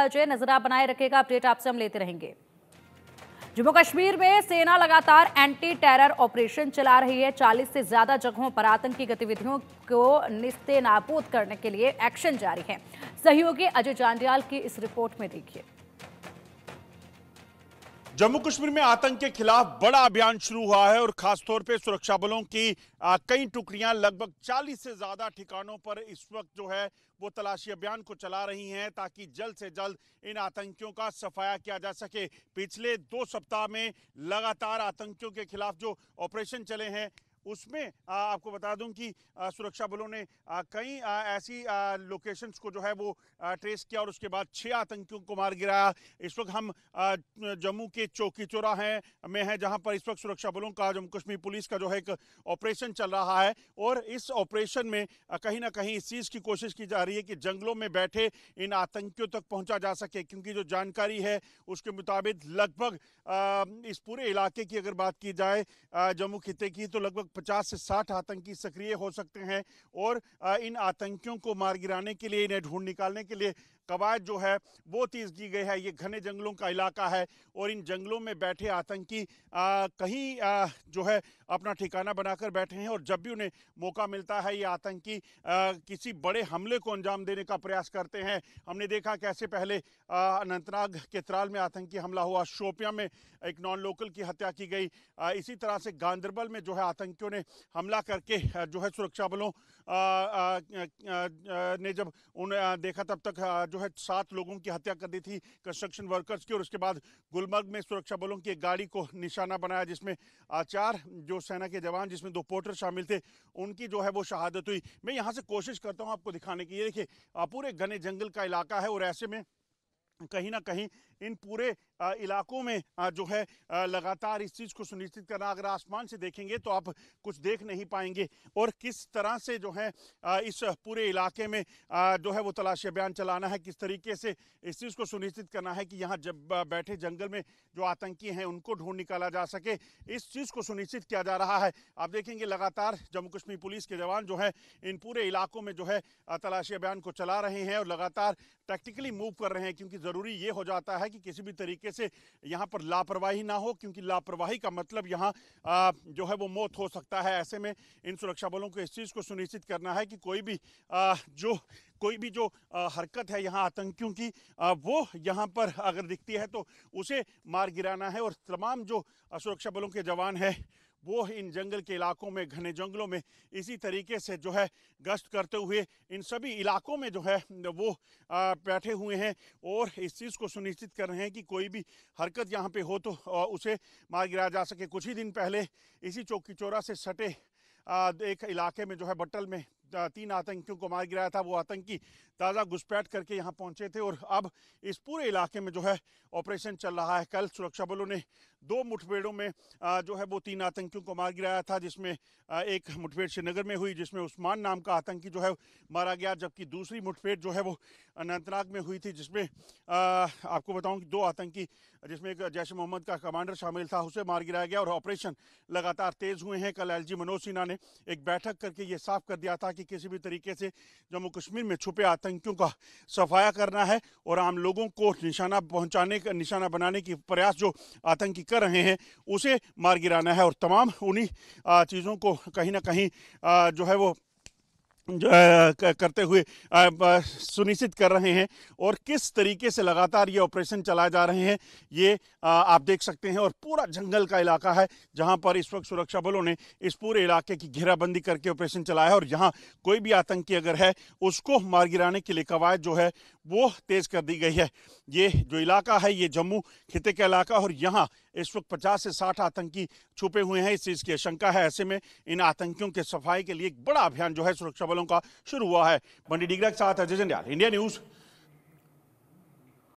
अजय बनाए रखेगा अपडेट आपसे हम लेते रहेंगे जम्मू कश्मीर में सेना लगातार एंटी टेरर ऑपरेशन चला रही है 40 से ज्यादा जगहों पर आतंकी गतिविधियों को निस्ते नाबूद करने के लिए एक्शन जारी है सहयोगी अजय जांडियाल की इस रिपोर्ट में देखिए जम्मू कश्मीर में आतंक के खिलाफ बड़ा अभियान शुरू हुआ है और खासतौर पर सुरक्षा बलों की कई टुकड़ियां लगभग 40 से ज्यादा ठिकानों पर इस वक्त जो है वो तलाशी अभियान को चला रही हैं ताकि जल्द से जल्द इन आतंकियों का सफाया किया जा सके पिछले दो सप्ताह में लगातार आतंकियों के खिलाफ जो ऑपरेशन चले हैं उसमें आपको बता दूं कि सुरक्षा बलों ने कई ऐसी लोकेशंस को जो है वो ट्रेस किया और उसके बाद छः आतंकियों को मार गिराया इस वक्त हम जम्मू के चौकी चौरा हैं में है जहां पर इस वक्त सुरक्षा बलों का जम्मू कश्मीर पुलिस का जो है एक ऑपरेशन चल रहा है और इस ऑपरेशन में कहीं ना कहीं इस चीज़ की कोशिश की जा रही है कि जंगलों में बैठे इन आतंकियों तक पहुँचा जा सके क्योंकि जो जानकारी है उसके मुताबिक लगभग इस पूरे इलाके की अगर बात की जाए जम्मू खिते की तो लगभग 50 से 60 आतंकी सक्रिय हो सकते हैं और इन आतंकियों को मार गिराने के लिए इन्हें ढूंढ निकालने के लिए कवायद जो है वो तेज़ की गई है ये घने जंगलों का इलाका है और इन जंगलों में बैठे आतंकी आ, कहीं आ, जो है अपना ठिकाना बनाकर बैठे हैं और जब भी उन्हें मौका मिलता है ये आतंकी आ, किसी बड़े हमले को अंजाम देने का प्रयास करते हैं हमने देखा कैसे पहले अनंतनाग के त्राल में आतंकी हमला हुआ शोपिया में एक नॉन लोकल की हत्या की गई इसी तरह से गांधरबल में जो है आतंकियों ने हमला करके जो है सुरक्षा बलों ने जब उन्हें देखा तब तक जो है सात लोगों की हत्या कर दी थी कंस्ट्रक्शन वर्कर्स की और उसके बाद गुलमर्ग में सुरक्षा बलों की गाड़ी को निशाना बनाया जिसमें चार जो सेना के जवान जिसमें दो पोर्टर शामिल थे उनकी जो है वो शहादत हुई मैं यहाँ से कोशिश करता हूँ आपको दिखाने की ये देखिए पूरे घने जंगल का इलाका है और ऐसे में कहीं ना कहीं इन पूरे इलाकों में जो है लगातार इस चीज़ को सुनिश्चित करना अगर आसमान से देखेंगे तो आप कुछ देख नहीं पाएंगे और किस तरह से जो है इस पूरे इलाके में जो है वो तलाशी अभियान चलाना है किस तरीके से इस चीज़ को सुनिश्चित करना है कि यहाँ जब बैठे जंगल में जो आतंकी हैं उनको ढूंढ निकाला जा सके इस चीज़ को सुनिश्चित किया जा रहा है आप देखेंगे लगातार जम्मू कश्मीर पुलिस के जवान जो है इन पूरे इलाकों में जो है तलाशी अभियान को चला रहे हैं और लगातार प्रैक्टिकली मूव कर रहे हैं क्योंकि ज़रूरी ये हो जाता है कि किसी भी तरीके से यहाँ पर लापरवाही ना हो क्योंकि लापरवाही का मतलब यहाँ जो है वो मौत हो सकता है ऐसे में इन सुरक्षा बलों को इस चीज़ को सुनिश्चित करना है कि कोई भी आ, जो कोई भी जो आ, हरकत है यहाँ आतंकियों की आ, वो यहाँ पर अगर दिखती है तो उसे मार गिराना है और तमाम जो सुरक्षा बलों के जवान हैं वो इन जंगल के इलाकों में घने जंगलों में इसी तरीके से जो है गश्त करते हुए इन सभी इलाकों में जो है वो बैठे हुए हैं और इस चीज़ को सुनिश्चित कर रहे हैं कि कोई भी हरकत यहाँ पे हो तो उसे मार गिराया जा सके कुछ ही दिन पहले इसी चौकी चौरा से सटे एक इलाके में जो है बट्टल में तीन आतंकियों को मार गिराया था वो आतंकी ताज़ा घुसपैठ करके यहाँ पहुँचे थे और अब इस पूरे इलाके में जो है ऑपरेशन चल रहा है कल सुरक्षा बलों ने दो मुठभेड़ों में जो है वो तीन आतंकियों को मार गिराया था जिसमें एक मुठभेड़ श्रीनगर में हुई जिसमें उस्मान नाम का आतंकी जो है मारा गया जबकि दूसरी मुठभेड़ जो है वो अनंतनाग में हुई थी जिसमें आपको बताऊँ कि दो आतंकी जिसमें एक जैश मोहम्मद का कमांडर शामिल था उसे मार गिराया गया और ऑपरेशन लगातार तेज़ हुए हैं कल एल मनोज सिन्हा ने एक बैठक करके ये साफ कर दिया था कि कि किसी भी तरीके से जम्मू कश्मीर में छुपे आतंकियों का सफाया करना है और आम लोगों को निशाना पहुंचाने का निशाना बनाने की प्रयास जो आतंकी कर रहे हैं उसे मार गिराना है और तमाम उन्हीं चीज़ों को कहीं ना कहीं जो है वो करते हुए सुनिश्चित कर रहे हैं और किस तरीके से लगातार ये ऑपरेशन चलाए जा रहे हैं ये आप देख सकते हैं और पूरा जंगल का इलाका है जहां पर इस वक्त सुरक्षा बलों ने इस पूरे इलाके की घेराबंदी करके ऑपरेशन चलाया है और यहां कोई भी आतंकी अगर है उसको मार गिराने के लिए कवायद जो है वो तेज़ कर दी गई है ये जो इलाका है ये जम्मू खिते का इलाका और यहाँ इस वक्त पचास से साठ आतंकी छुपे हुए हैं इस चीज़ की आशंका है ऐसे में इन आतंकियों के सफाई के लिए एक बड़ा अभियान जो है सुरक्षा बलों का शुरू हुआ है बंडी डिगरा के साथ अजय जंडियाल इंडिया न्यूज़